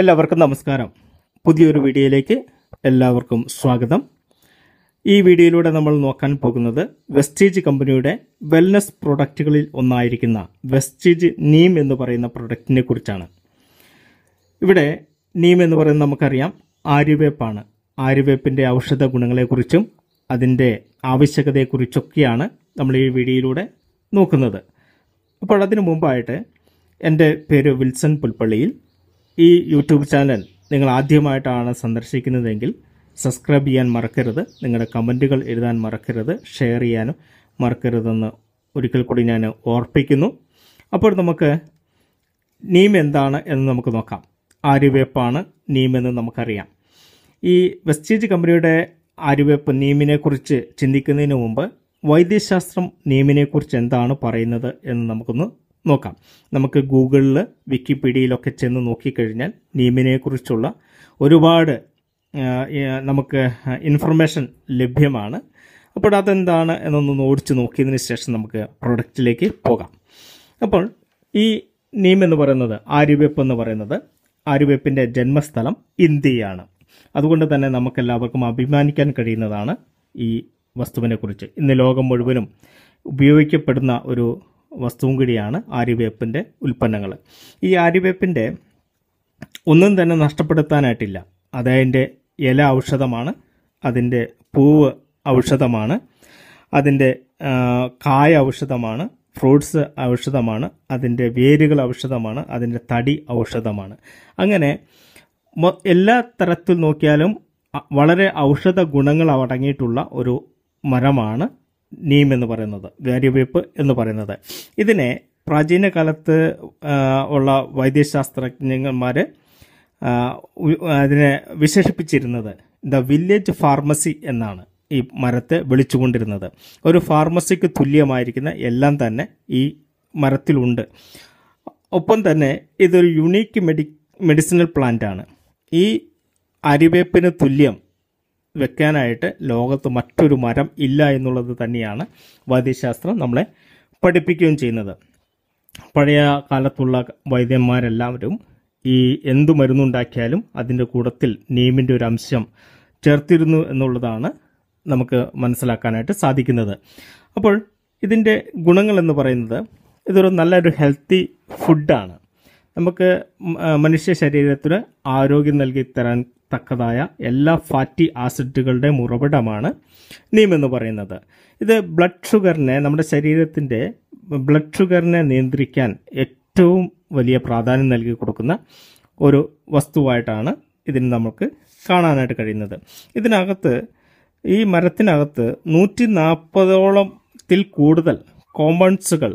എല്ലാവർക്കും നമസ്കാരം പുതിയൊരു വീഡിയോയിലേക്ക് എല്ലാവർക്കും സ്വാഗതം ഈ വീഡിയോയിലൂടെ നമ്മൾ നോക്കാൻ പോകുന്നത് വെസ്റ്റേജ് കമ്പനിയുടെ വെൽനസ് പ്രൊഡക്റ്റുകളിൽ ഒന്നായിരിക്കുന്ന വെസ്റ്റേജ് നീം എന്ന് പറയുന്ന പ്രൊഡക്റ്റിനെ കുറിച്ചാണ് ഇവിടെ നീം എന്ന് പറയുന്നത് നമുക്കറിയാം ആര്യവേപ്പാണ് ആര്യവേപ്പിൻ്റെ ഔഷധ ഗുണങ്ങളെക്കുറിച്ചും അതിൻ്റെ ആവശ്യകതയെക്കുറിച്ചൊക്കെയാണ് നമ്മൾ ഈ വീഡിയോയിലൂടെ നോക്കുന്നത് അപ്പോൾ അതിനു മുമ്പായിട്ട് എൻ്റെ പേര് വിൽസൺ പുൽപ്പള്ളിയിൽ ഈ യൂട്യൂബ് ചാനൽ നിങ്ങൾ ആദ്യമായിട്ടാണ് സന്ദർശിക്കുന്നതെങ്കിൽ സബ്സ്ക്രൈബ് ചെയ്യാൻ മറക്കരുത് നിങ്ങളുടെ കമൻറ്റുകൾ എഴുതാൻ മറക്കരുത് ഷെയർ ചെയ്യാനും മറക്കരുതെന്ന് ഒരിക്കൽ കൂടി ഞാൻ ഓർപ്പിക്കുന്നു അപ്പോൾ നമുക്ക് നീം എന്താണ് എന്ന് നമുക്ക് നോക്കാം ആര്യവേപ്പാണ് നീം എന്ന് നമുക്കറിയാം ഈ വെസ്റ്റേജ് കമ്പനിയുടെ ആര്യവേപ്പ് നീമിനെക്കുറിച്ച് ചിന്തിക്കുന്നതിന് മുമ്പ് വൈദ്യശാസ്ത്രം നീമിനെക്കുറിച്ച് എന്താണ് പറയുന്നത് എന്ന് നമുക്കൊന്ന് നോക്കാം നമുക്ക് ഗൂഗിളിൽ വിക്കിപീഡിയയിലൊക്കെ ചെന്ന് നോക്കിക്കഴിഞ്ഞാൽ നീമിനെക്കുറിച്ചുള്ള ഒരുപാട് നമുക്ക് ഇൻഫർമേഷൻ ലഭ്യമാണ് അപ്പോൾ അതെന്താണ് എന്നൊന്ന് ഓടിച്ച് നോക്കിയതിന് ശേഷം നമുക്ക് പ്രൊഡക്റ്റിലേക്ക് പോകാം അപ്പോൾ ഈ നീം എന്ന് പറയുന്നത് ആര്യവെപ്പ് എന്ന് പറയുന്നത് ആര്യവെപ്പിൻ്റെ ജന്മസ്ഥലം ഇന്ത്യയാണ് അതുകൊണ്ട് തന്നെ നമുക്കെല്ലാവർക്കും അഭിമാനിക്കാൻ കഴിയുന്നതാണ് ഈ വസ്തുവിനെക്കുറിച്ച് ഇന്ന് ലോകം മുഴുവനും ഉപയോഗിക്കപ്പെടുന്ന ഒരു വസ്തുവും കൂടിയാണ് ആര്യവേപ്പിൻ്റെ ഉൽപ്പന്നങ്ങൾ ഈ ആര്യവേപ്പിൻ്റെ ഒന്നും തന്നെ നഷ്ടപ്പെടുത്താനായിട്ടില്ല അതതിൻ്റെ ഇല ഔഷധമാണ് അതിൻ്റെ പൂവ് ഔഷധമാണ് അതിൻ്റെ കായ ഔഷധമാണ് ഫ്രൂട്ട്സ് ഔഷധമാണ് അതിൻ്റെ വേരുകൾ ഔഷധമാണ് അതിൻ്റെ തടി ഔഷധമാണ് അങ്ങനെ എല്ലാ തരത്തിൽ നോക്കിയാലും വളരെ ഔഷധ ഗുണങ്ങൾ അടങ്ങിയിട്ടുള്ള ഒരു മരമാണ് നീം എന്ന് പറയുന്നത് ഗാരിവേപ്പ് എന്ന് പറയുന്നത് ഇതിനെ പ്രാചീന കാലത്ത് ഉള്ള വൈദ്യശാസ്ത്രജ്ഞന്മാർ അതിനെ വിശേഷിപ്പിച്ചിരുന്നത് ദ വില്ലേജ് ഫാർമസി എന്നാണ് ഈ മരത്തെ വിളിച്ചുകൊണ്ടിരുന്നത് ഒരു ഫാർമസിക്ക് തുല്യമായിരിക്കുന്ന എല്ലാം തന്നെ ഈ മരത്തിലുണ്ട് ഒപ്പം തന്നെ ഇതൊരു യുണീക്ക് മെഡി മെഡിസിനൽ പ്ലാന്റ് ആണ് ഈ അരിവേപ്പിന് തുല്യം വെക്കാനായിട്ട് ലോകത്ത് മറ്റൊരു മരം ഇല്ല എന്നുള്ളത് തന്നെയാണ് വൈദ്യശാസ്ത്രം നമ്മളെ പഠിപ്പിക്കുകയും ചെയ്യുന്നത് പഴയ കാലത്തുള്ള വൈദ്യന്മാരെല്ലാവരും ഈ എന്ത് മരുന്നുണ്ടാക്കിയാലും അതിൻ്റെ കൂടത്തിൽ നീമിൻ്റെ ഒരു അംശം ചേർത്തിരുന്നു എന്നുള്ളതാണ് നമുക്ക് മനസ്സിലാക്കാനായിട്ട് സാധിക്കുന്നത് അപ്പോൾ ഇതിൻ്റെ ഗുണങ്ങൾ എന്ന് പറയുന്നത് ഇതൊരു നല്ലൊരു ഹെൽത്തി ഫുഡാണ് നമുക്ക് മനുഷ്യ ശരീരത്തിന് ആരോഗ്യം നൽകി തരാൻ തക്കതായ എല്ലാ ഫാറ്റി ആസിഡുകളുടെ ഉറവിടമാണ് നീം എന്ന് പറയുന്നത് ഇത് ബ്ലഡ് ഷുഗറിനെ നമ്മുടെ ശരീരത്തിൻ്റെ ബ്ലഡ് ഷുഗറിനെ നിയന്ത്രിക്കാൻ ഏറ്റവും വലിയ പ്രാധാന്യം നൽകി കൊടുക്കുന്ന ഒരു വസ്തുവായിട്ടാണ് ഇതിന് നമുക്ക് കാണാനായിട്ട് കഴിയുന്നത് ഇതിനകത്ത് ഈ മരത്തിനകത്ത് നൂറ്റി നാൽപ്പതോളത്തിൽ കൂടുതൽ കോമ്പൗണ്ട്സുകൾ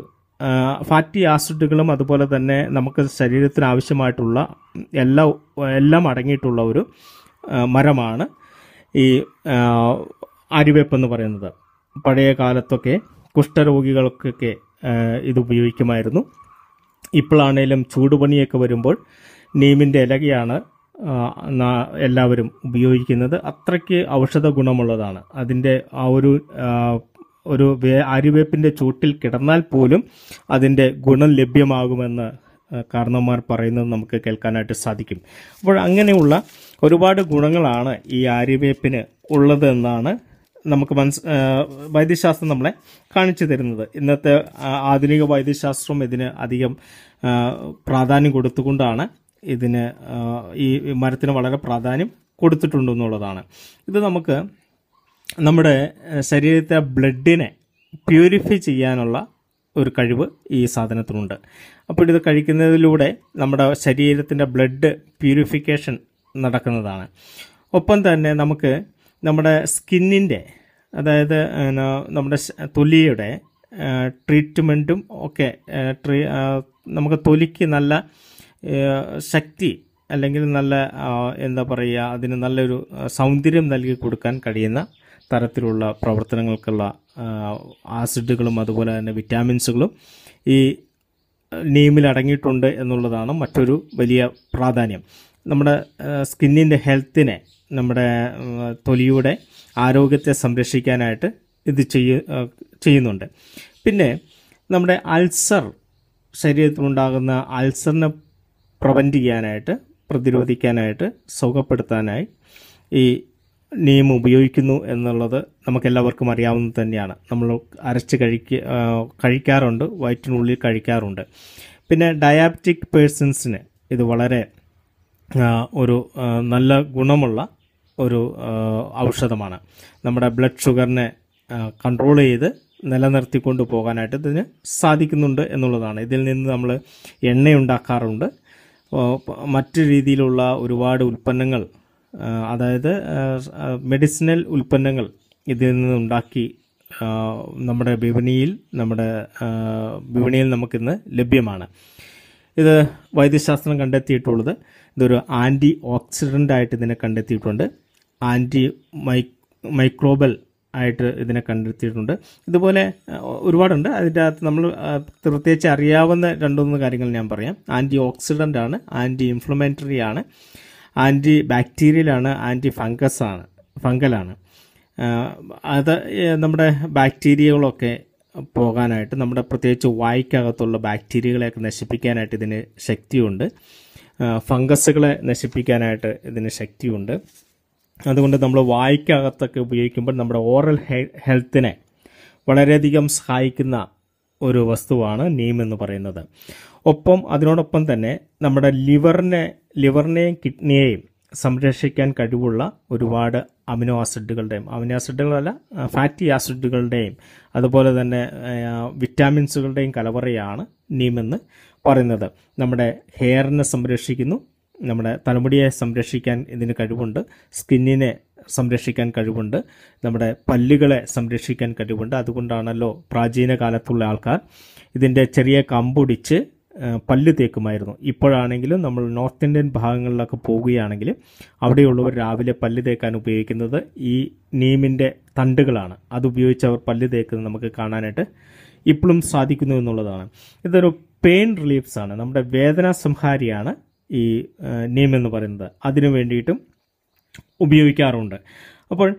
ഫാറ്റി ആസിഡുകളും അതുപോലെ തന്നെ നമുക്ക് ശരീരത്തിന് ആവശ്യമായിട്ടുള്ള എല്ലാ എല്ലാം അടങ്ങിയിട്ടുള്ള ഒരു മരമാണ് ഈ അരിവേപ്പെന്ന് എന്ന് പറയുന്നത് പഴയ കാലത്തൊക്കെ കുഷ്ഠരോഗികൾക്കൊക്കെ ഇത് ഉപയോഗിക്കുമായിരുന്നു ഇപ്പോഴാണേലും ചൂടുപണിയൊക്കെ വരുമ്പോൾ നീമിൻ്റെ ഇലകയാണ് എല്ലാവരും ഉപയോഗിക്കുന്നത് അത്രയ്ക്ക് ഔഷധ ഗുണമുള്ളതാണ് അതിൻ്റെ ആ ഒരു ഒരു ആര്യവേപ്പിൻ്റെ ചൂട്ടിൽ കിടന്നാൽ പോലും അതിൻ്റെ ഗുണം ലഭ്യമാകുമെന്ന് കാരണന്മാർ പറയുന്നത് നമുക്ക് കേൾക്കാനായിട്ട് സാധിക്കും അപ്പോൾ അങ്ങനെയുള്ള ഒരുപാട് ഗുണങ്ങളാണ് ഈ ആര്യവേപ്പിന് ഉള്ളതെന്നാണ് നമുക്ക് മനസ് വൈദ്യശാസ്ത്രം നമ്മളെ കാണിച്ചു തരുന്നത് ഇന്നത്തെ ആധുനിക വൈദ്യശാസ്ത്രം ഇതിന് അധികം പ്രാധാന്യം കൊടുത്തുകൊണ്ടാണ് ഇതിന് ഈ മരത്തിന് വളരെ പ്രാധാന്യം കൊടുത്തിട്ടുണ്ടെന്നുള്ളതാണ് ഇത് നമുക്ക് നമ്മുടെ ശരീരത്തെ ബ്ലഡിനെ പ്യൂരിഫൈ ചെയ്യാനുള്ള ഒരു കഴിവ് ഈ സാധനത്തിനുണ്ട് അപ്പോൾ ഇത് കഴിക്കുന്നതിലൂടെ നമ്മുടെ ശരീരത്തിൻ്റെ ബ്ലഡ് പ്യൂരിഫിക്കേഷൻ നടക്കുന്നതാണ് ഒപ്പം തന്നെ നമുക്ക് നമ്മുടെ സ്കിന്നിൻ്റെ അതായത് നമ്മുടെ തൊലിയുടെ ട്രീറ്റ്മെൻറ്റും ഒക്കെ ട്രീ നമുക്ക് തൊലിക്ക് നല്ല ശക്തി അല്ലെങ്കിൽ നല്ല എന്താ പറയുക അതിന് നല്ലൊരു സൗന്ദര്യം നൽകി കൊടുക്കാൻ കഴിയുന്ന തരത്തിലുള്ള പ്രവർത്തനങ്ങൾക്കുള്ള ആസിഡുകളും അതുപോലെ തന്നെ വിറ്റാമിൻസുകളും ഈ നീമിൽ അടങ്ങിയിട്ടുണ്ട് എന്നുള്ളതാണ് മറ്റൊരു വലിയ പ്രാധാന്യം നമ്മുടെ സ്കിന്നിൻ്റെ ഹെൽത്തിനെ നമ്മുടെ തൊലിയുടെ ആരോഗ്യത്തെ സംരക്ഷിക്കാനായിട്ട് ഇത് ചെയ്യ ചെയ്യുന്നുണ്ട് പിന്നെ നമ്മുടെ അൾസർ ശരീരത്തിലുണ്ടാകുന്ന അൾസറിനെ പ്രവൻറ്റ് ചെയ്യാനായിട്ട് പ്രതിരോധിക്കാനായിട്ട് സുഖപ്പെടുത്താനായി ഈ നിയമം ഉപയോഗിക്കുന്നു എന്നുള്ളത് നമുക്കെല്ലാവർക്കും അറിയാവുന്നത് തന്നെയാണ് നമ്മൾ അരച്ച് കഴിക്ക കഴിക്കാറുണ്ട് വയറ്റിനുള്ളിൽ കഴിക്കാറുണ്ട് പിന്നെ ഡയാബറ്റിക് പേഴ്സൺസിന് ഇത് വളരെ ഒരു നല്ല ഗുണമുള്ള ഒരു ഔഷധമാണ് നമ്മുടെ ബ്ലഡ് ഷുഗറിനെ കൺട്രോൾ ചെയ്ത് നിലനിർത്തിക്കൊണ്ട് പോകാനായിട്ട് ഇതിന് സാധിക്കുന്നുണ്ട് എന്നുള്ളതാണ് ഇതിൽ നിന്ന് നമ്മൾ എണ്ണയുണ്ടാക്കാറുണ്ട് മറ്റു രീതിയിലുള്ള ഒരുപാട് ഉൽപ്പന്നങ്ങൾ അതായത് മെഡിസിനൽ ഉൽപ്പന്നങ്ങൾ ഇതിൽ നിന്നുണ്ടാക്കി നമ്മുടെ വിപണിയിൽ നമ്മുടെ വിപണിയിൽ നമുക്കിന്ന് ലഭ്യമാണ് ഇത് വൈദ്യശാസ്ത്രം കണ്ടെത്തിയിട്ടുള്ളത് ഇതൊരു ആൻറ്റി ഓക്സിഡൻ്റ് ആയിട്ട് ഇതിനെ കണ്ടെത്തിയിട്ടുണ്ട് ആൻറ്റി മൈ മൈക്രോബൽ ആയിട്ട് ഇതിനെ കണ്ടെത്തിയിട്ടുണ്ട് ഇതുപോലെ ഒരുപാടുണ്ട് അതിൻ്റെ അകത്ത് നമ്മൾ പ്രത്യേകിച്ച് അറിയാവുന്ന രണ്ടു മൂന്ന് കാര്യങ്ങൾ ഞാൻ പറയാം ആൻറ്റി ഓക്സിഡൻ്റ് ആണ് ആൻറ്റി ഇൻഫ്ലമേറ്ററി ആണ് ആൻറ്റി ബാക്ടീരിയലാണ് ആൻറ്റി ഫംഗസ് ആണ് ഫംഗലാണ് അത് നമ്മുടെ ബാക്ടീരിയകളൊക്കെ പോകാനായിട്ട് നമ്മുടെ പ്രത്യേകിച്ച് വായിക്കകത്തുള്ള ബാക്ടീരിയകളെയൊക്കെ നശിപ്പിക്കാനായിട്ട് ഇതിന് ശക്തിയുണ്ട് ഫംഗസുകളെ നശിപ്പിക്കാനായിട്ട് ഇതിന് ശക്തിയുണ്ട് അതുകൊണ്ട് നമ്മൾ വായിക്കകത്തൊക്കെ ഉപയോഗിക്കുമ്പോൾ നമ്മുടെ ഓറൽ ഹെൽത്തിനെ വളരെയധികം സഹായിക്കുന്ന ഒരു വസ്തുവാണ് നീം എന്ന് പറയുന്നത് ഒപ്പം അതിനോടൊപ്പം തന്നെ നമ്മുടെ ലിവറിനെ ലിവറിനെയും കിഡ്നിയെയും സംരക്ഷിക്കാൻ കഴിവുള്ള ഒരുപാട് അമിനോ ആസിഡുകളുടെയും അമിനോ ആസിഡുകളല്ല ഫാറ്റി ആസിഡുകളുടെയും അതുപോലെ തന്നെ വിറ്റാമിൻസുകളുടെയും കലവറയാണ് നീമെന്ന് പറയുന്നത് നമ്മുടെ ഹെയറിനെ സംരക്ഷിക്കുന്നു നമ്മുടെ തലമുടിയെ സംരക്ഷിക്കാൻ ഇതിന് കഴിവുണ്ട് സ്കിന്നിനെ സംരക്ഷിക്കാൻ കഴിവുണ്ട് നമ്മുടെ പല്ലുകളെ സംരക്ഷിക്കാൻ കഴിവുണ്ട് അതുകൊണ്ടാണല്ലോ പ്രാചീന കാലത്തുള്ള ആൾക്കാർ ഇതിൻ്റെ ചെറിയ കമ്പൊടിച്ച് പല്ല് തേക്കുമായിരുന്നു ഇപ്പോഴാണെങ്കിലും നമ്മൾ നോർത്ത് ഇന്ത്യൻ ഭാഗങ്ങളിലൊക്കെ പോവുകയാണെങ്കിൽ അവിടെയുള്ളവർ രാവിലെ പല്ല് തേക്കാൻ ഉപയോഗിക്കുന്നത് ഈ നീമിൻ്റെ തണ്ടുകളാണ് അതുപയോഗിച്ച് അവർ പല്ല് തേക്കുന്നത് നമുക്ക് കാണാനായിട്ട് ഇപ്പോഴും സാധിക്കുന്നു എന്നുള്ളതാണ് ഇതൊരു പെയിൻ റിലീഫ്സാണ് ആണ് നമ്മുടെ വേദന സംഹാരിയാണ് ഈ നീം എന്ന് പറയുന്നത് അതിനു വേണ്ടിയിട്ടും ഉപയോഗിക്കാറുണ്ട് അപ്പോൾ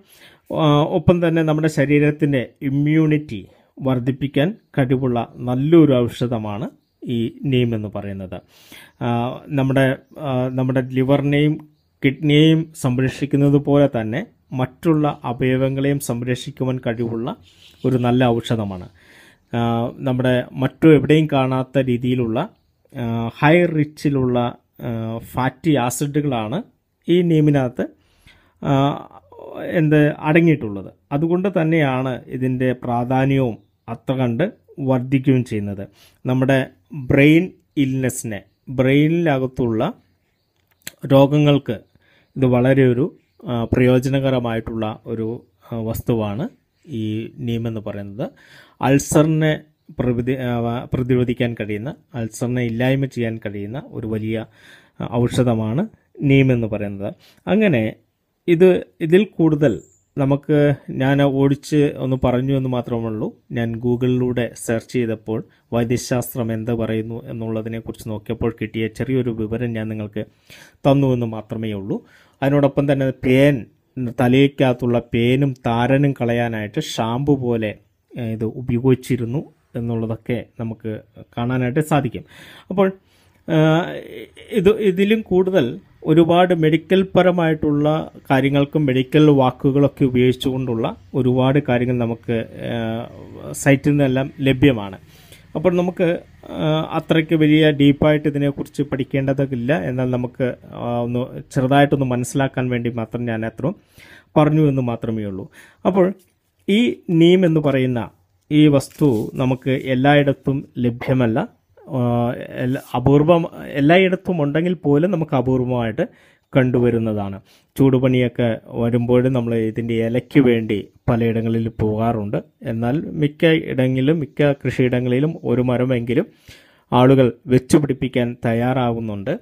ഒപ്പം തന്നെ നമ്മുടെ ശരീരത്തിൻ്റെ ഇമ്മ്യൂണിറ്റി വർദ്ധിപ്പിക്കാൻ കഴിവുള്ള നല്ലൊരു ഔഷധമാണ് ഈ നീം എന്ന് പറയുന്നത് നമ്മുടെ നമ്മുടെ ലിവറിനെയും കിഡ്നിയെയും സംരക്ഷിക്കുന്നത് പോലെ തന്നെ മറ്റുള്ള അവയവങ്ങളെയും സംരക്ഷിക്കുവാൻ കഴിവുള്ള ഒരു നല്ല ഔഷധമാണ് നമ്മുടെ മറ്റു എവിടെയും കാണാത്ത രീതിയിലുള്ള ഹൈ റിച്ചിലുള്ള ഫാറ്റി ആസിഡുകളാണ് ഈ നീമിനകത്ത് എന്ത് അടങ്ങിയിട്ടുള്ളത് അതുകൊണ്ട് തന്നെയാണ് ഇതിൻ്റെ പ്രാധാന്യവും അത്ര കണ്ട് വർദ്ധിക്കുകയും ചെയ്യുന്നത് നമ്മുടെ ബ്രെയിൻ ഇൽനെസ്സിനെ ബ്രെയിനിലകത്തുള്ള രോഗങ്ങൾക്ക് ഇത് വളരെ ഒരു പ്രയോജനകരമായിട്ടുള്ള ഒരു വസ്തുവാണ് ഈ നീമെന്ന് പറയുന്നത് അൾസറിനെ പ്രതി പ്രതിരോധിക്കാൻ കഴിയുന്ന അൾസറിനെ ഇല്ലായ്മ ചെയ്യാൻ കഴിയുന്ന ഒരു വലിയ ഔഷധമാണ് നീമെന്ന് പറയുന്നത് അങ്ങനെ ഇത് ഇതിൽ കൂടുതൽ നമുക്ക് ഞാൻ ഓടിച്ച് ഒന്ന് പറഞ്ഞു എന്ന് മാത്രമുള്ളൂ ഞാൻ ഗൂഗിളിലൂടെ സെർച്ച് ചെയ്തപ്പോൾ വൈദ്യശാസ്ത്രം എന്ത് പറയുന്നു എന്നുള്ളതിനെക്കുറിച്ച് നോക്കിയപ്പോൾ കിട്ടിയ ചെറിയൊരു വിവരം ഞാൻ നിങ്ങൾക്ക് തന്നു എന്ന് മാത്രമേ ഉള്ളൂ അതിനോടൊപ്പം തന്നെ പേൻ തലയ്ക്കകത്തുള്ള പേനും താരനും കളയാനായിട്ട് ഷാമ്പു പോലെ ഇത് ഉപയോഗിച്ചിരുന്നു എന്നുള്ളതൊക്കെ നമുക്ക് കാണാനായിട്ട് സാധിക്കും അപ്പോൾ ഇത് ഇതിലും കൂടുതൽ ഒരുപാട് മെഡിക്കൽ പരമായിട്ടുള്ള കാര്യങ്ങൾക്കും മെഡിക്കൽ വാക്കുകളൊക്കെ ഉപയോഗിച്ചുകൊണ്ടുള്ള ഒരുപാട് കാര്യങ്ങൾ നമുക്ക് സൈറ്റിൽ നിന്നെല്ലാം ലഭ്യമാണ് അപ്പോൾ നമുക്ക് അത്രയ്ക്ക് വലിയ ഡീപ്പായിട്ട് ഇതിനെക്കുറിച്ച് പഠിക്കേണ്ടതില്ല എന്നാൽ നമുക്ക് ഒന്ന് ചെറുതായിട്ടൊന്ന് മനസ്സിലാക്കാൻ വേണ്ടി മാത്രം ഞാൻ അത്രയും പറഞ്ഞു എന്ന് മാത്രമേ ഉള്ളൂ അപ്പോൾ ഈ നീം എന്ന് പറയുന്ന ഈ വസ്തു നമുക്ക് എല്ലായിടത്തും ലഭ്യമല്ല അപൂർവം എല്ലായിടത്തും ഉണ്ടെങ്കിൽ പോലും നമുക്ക് അപൂർവമായിട്ട് കണ്ടുവരുന്നതാണ് ചൂടുപണിയൊക്കെ വരുമ്പോഴും നമ്മൾ ഇതിൻ്റെ ഇലയ്ക്ക് വേണ്ടി പലയിടങ്ങളിൽ പോകാറുണ്ട് എന്നാൽ മിക്ക ഇടങ്ങളിലും മിക്ക കൃഷിയിടങ്ങളിലും ഒരു മരമെങ്കിലും ആളുകൾ വെച്ചുപിടിപ്പിക്കാൻ തയ്യാറാകുന്നുണ്ട്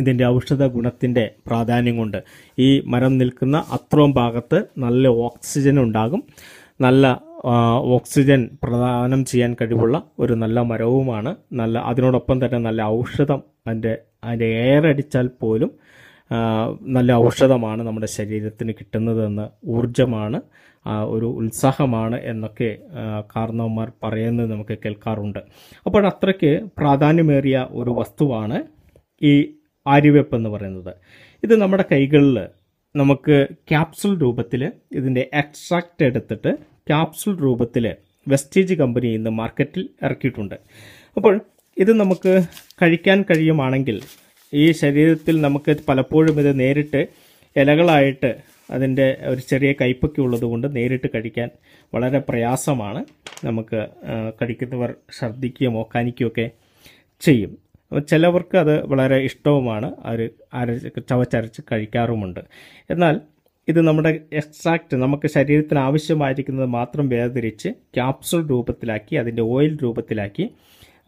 ഇതിൻ്റെ ഔഷധ ഗുണത്തിൻ്റെ പ്രാധാന്യം കൊണ്ട് ഈ മരം നിൽക്കുന്ന അത്രയും ഭാഗത്ത് നല്ല ഓക്സിജൻ ഉണ്ടാകും നല്ല ഓക്സിജൻ പ്രദാനം ചെയ്യാൻ കഴിവുള്ള ഒരു നല്ല മരവുമാണ് നല്ല അതിനോടൊപ്പം തന്നെ നല്ല ഔഷധം അതിൻ്റെ അതിൻ്റെ ഏറടിച്ചാൽ പോലും നല്ല ഔഷധമാണ് നമ്മുടെ ശരീരത്തിന് കിട്ടുന്നതെന്ന് ഊർജമാണ് ഒരു ഉത്സാഹമാണ് എന്നൊക്കെ കാരണവന്മാർ പറയുന്നത് നമുക്ക് കേൾക്കാറുണ്ട് അപ്പോൾ അത്രയ്ക്ക് പ്രാധാന്യമേറിയ ഒരു വസ്തുവാണ് ഈ ആര്യവെപ്പ് എന്ന് പറയുന്നത് ഇത് നമ്മുടെ കൈകളിൽ നമുക്ക് ക്യാപ്സുൾ രൂപത്തിൽ ഇതിൻ്റെ എക്സ്ട്രാക്റ്റ് എടുത്തിട്ട് ക്യാപ്സുൾ രൂപത്തിൽ വെസ്റ്റേജ് കമ്പനി ഇന്ന് മാർക്കറ്റിൽ ഇറക്കിയിട്ടുണ്ട് അപ്പോൾ ഇത് നമുക്ക് കഴിക്കാൻ കഴിയുമാണെങ്കിൽ ഈ ശരീരത്തിൽ നമുക്ക് പലപ്പോഴും ഇത് നേരിട്ട് ഇലകളായിട്ട് അതിൻ്റെ ഒരു ചെറിയ കയ്പൊക്കെ ഉള്ളതുകൊണ്ട് നേരിട്ട് കഴിക്കാൻ വളരെ പ്രയാസമാണ് നമുക്ക് കഴിക്കുന്നവർ ഛർദ്ദിക്കുകയും ഓക്കാനിക്കുകയൊക്കെ ചെയ്യും ചിലവർക്ക് അത് വളരെ ഇഷ്ടവുമാണ് അവർ ചവച്ചരച്ച് കഴിക്കാറുമുണ്ട് എന്നാൽ ഇത് നമ്മുടെ എക്സ്ട്രാക്റ്റ് നമുക്ക് ശരീരത്തിന് ആവശ്യമായിരിക്കുന്നത് മാത്രം വേർതിരിച്ച് ക്യാപ്സുൾ രൂപത്തിലാക്കി അതിൻ്റെ ഓയിൽ രൂപത്തിലാക്കി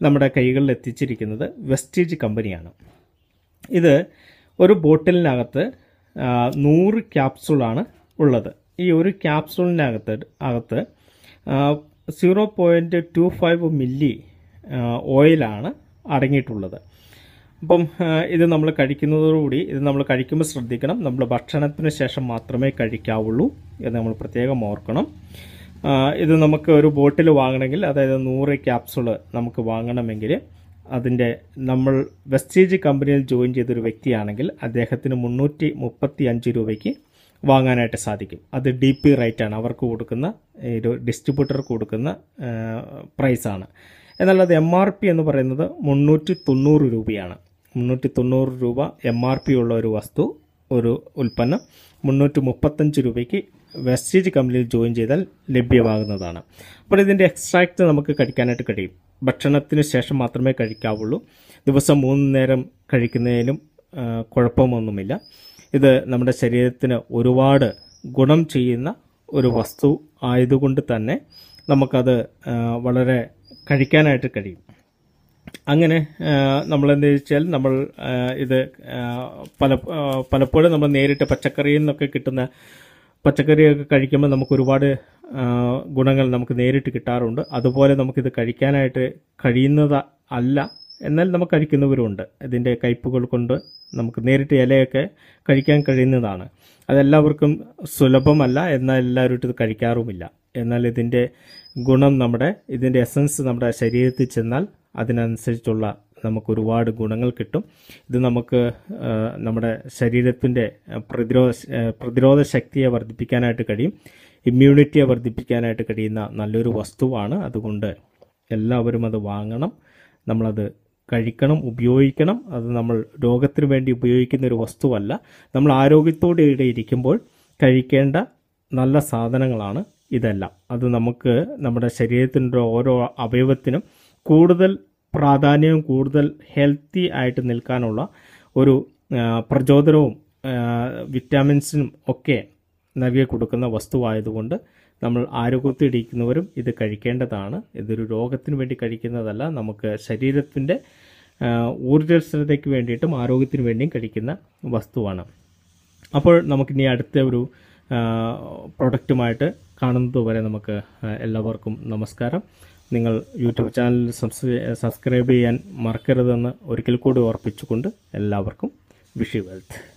നമ്മുടെ കൈകളിൽ എത്തിച്ചിരിക്കുന്നത് വെസ്റ്റേജ് കമ്പനിയാണ് ഇത് ഒരു ബോട്ടിലിനകത്ത് നൂറ് ക്യാപ്സുളാണ് ഉള്ളത് ഈ ഒരു ക്യാപ്സൂളിനകത്ത് അകത്ത് zero point two five milli ഓയിലാണ് അടങ്ങിയിട്ടുള്ളത് അപ്പം ഇത് നമ്മൾ കഴിക്കുന്നതോടുകൂടി ഇത് നമ്മൾ കഴിക്കുമ്പോൾ ശ്രദ്ധിക്കണം നമ്മൾ ഭക്ഷണത്തിന് ശേഷം മാത്രമേ കഴിക്കാവുള്ളൂ എന്ന് നമ്മൾ പ്രത്യേകം ഓർക്കണം ഇത് നമുക്ക് ഒരു ബോട്ടിൽ വാങ്ങണമെങ്കിൽ അതായത് നൂറ് ക്യാപ്സുള് നമുക്ക് വാങ്ങണമെങ്കിൽ അതിൻ്റെ നമ്മൾ വെസ്റ്റേജ് കമ്പനിയിൽ ജോയിൻ ചെയ്തൊരു വ്യക്തിയാണെങ്കിൽ അദ്ദേഹത്തിന് മുന്നൂറ്റി മുപ്പത്തി അഞ്ച് രൂപയ്ക്ക് വാങ്ങാനായിട്ട് സാധിക്കും അത് ഡി പി റേറ്റാണ് അവർക്ക് കൊടുക്കുന്ന ഒരു ഡിസ്ട്രിബ്യൂട്ടർക്ക് കൊടുക്കുന്ന പ്രൈസാണ് എന്നാൽ അത് എം ആർ പി എന്ന് പറയുന്നത് മുന്നൂറ്റി തൊണ്ണൂറ് രൂപയാണ് മുന്നൂറ്റി തൊണ്ണൂറ് രൂപ എം ആർ പി ഉള്ള ഒരു വസ്തു ഒരു ഉൽപ്പന്നം മുന്നൂറ്റി മുപ്പത്തഞ്ച് രൂപയ്ക്ക് വെസ്റ്റേജ് കമ്പനിയിൽ ജോയിൻ ചെയ്താൽ ലഭ്യമാകുന്നതാണ് അപ്പോൾ ഇതിൻ്റെ എക്സ്ട്രാക്റ്റ് നമുക്ക് കഴിക്കാനായിട്ട് കഴിയും ഭക്ഷണത്തിന് ശേഷം മാത്രമേ കഴിക്കാവുള്ളൂ ദിവസം മൂന്ന് നേരം കഴിക്കുന്നതിലും കുഴപ്പമൊന്നുമില്ല ഇത് നമ്മുടെ ശരീരത്തിന് ഒരുപാട് ഗുണം ചെയ്യുന്ന ഒരു വസ്തു ആയതുകൊണ്ട് തന്നെ നമുക്കത് വളരെ കഴിക്കാനായിട്ട് കഴിയും അങ്ങനെ നമ്മൾ എന്ത് വെച്ചാൽ നമ്മൾ ഇത് പല പലപ്പോഴും നമ്മൾ നേരിട്ട് പച്ചക്കറിയിൽ നിന്നൊക്കെ കിട്ടുന്ന പച്ചക്കറിയൊക്കെ കഴിക്കുമ്പോൾ നമുക്ക് ഒരുപാട് ഗുണങ്ങൾ നമുക്ക് നേരിട്ട് കിട്ടാറുണ്ട് അതുപോലെ നമുക്കിത് കഴിക്കാനായിട്ട് കഴിയുന്നത് അല്ല എന്നാൽ നമുക്ക് കഴിക്കുന്നവരുണ്ട് ഇതിൻ്റെ കയ്പുകൾ കൊണ്ട് നമുക്ക് നേരിട്ട് ഇലയൊക്കെ കഴിക്കാൻ കഴിയുന്നതാണ് അതെല്ലാവർക്കും സുലഭമല്ല എന്നാൽ എല്ലാവരും ഇത് കഴിക്കാറുമില്ല എന്നാൽ ഇതിൻ്റെ ഗുണം നമ്മുടെ ഇതിൻ്റെ എസൻസ് നമ്മുടെ ശരീരത്തിൽ ചെന്നാൽ അതിനനുസരിച്ചുള്ള നമുക്ക് ഒരുപാട് ഗുണങ്ങൾ കിട്ടും ഇത് നമുക്ക് നമ്മുടെ ശരീരത്തിൻ്റെ പ്രതിരോധ പ്രതിരോധ ശക്തിയെ വർദ്ധിപ്പിക്കാനായിട്ട് കഴിയും ഇമ്മ്യൂണിറ്റിയെ വർദ്ധിപ്പിക്കാനായിട്ട് കഴിയുന്ന നല്ലൊരു വസ്തുവാണ് അതുകൊണ്ട് എല്ലാവരും അത് വാങ്ങണം നമ്മളത് കഴിക്കണം ഉപയോഗിക്കണം അത് നമ്മൾ രോഗത്തിന് വേണ്ടി ഉപയോഗിക്കുന്ന ഒരു വസ്തുവല്ല നമ്മൾ ആരോഗ്യത്തോടെ ഇരിക്കുമ്പോൾ കഴിക്കേണ്ട നല്ല സാധനങ്ങളാണ് ഇതെല്ലാം അത് നമുക്ക് നമ്മുടെ ശരീരത്തിൻ്റെ ഓരോ അവയവത്തിനും കൂടുതൽ പ്രാധാന്യവും കൂടുതൽ ഹെൽത്തി ആയിട്ട് നിൽക്കാനുള്ള ഒരു പ്രചോദനവും വിറ്റാമിൻസിനും ഒക്കെ നൽകി കൊടുക്കുന്ന വസ്തുവായതുകൊണ്ട് നമ്മൾ ആരോഗ്യത്തിൽ ഇരിക്കുന്നവരും ഇത് കഴിക്കേണ്ടതാണ് ഇതൊരു രോഗത്തിന് വേണ്ടി കഴിക്കുന്നതല്ല നമുക്ക് ശരീരത്തിൻ്റെ ഊർജ്ജസ്വലതയ്ക്ക് വേണ്ടിയിട്ടും ആരോഗ്യത്തിന് വേണ്ടിയും കഴിക്കുന്ന വസ്തുവാണ് അപ്പോൾ നമുക്കിനി അടുത്ത ഒരു പ്രൊഡക്റ്റുമായിട്ട് കാണുന്നതുവരെ നമുക്ക് എല്ലാവർക്കും നമസ്കാരം നിങ്ങൾ യൂട്യൂബ് ചാനൽ സബ്സ്ക്രൈബ് ചെയ്യാൻ മറക്കരുതെന്ന് ഒരിക്കൽ കൂടി ഓർപ്പിച്ചുകൊണ്ട് എല്ലാവർക്കും വിഷ് വെൽത്ത്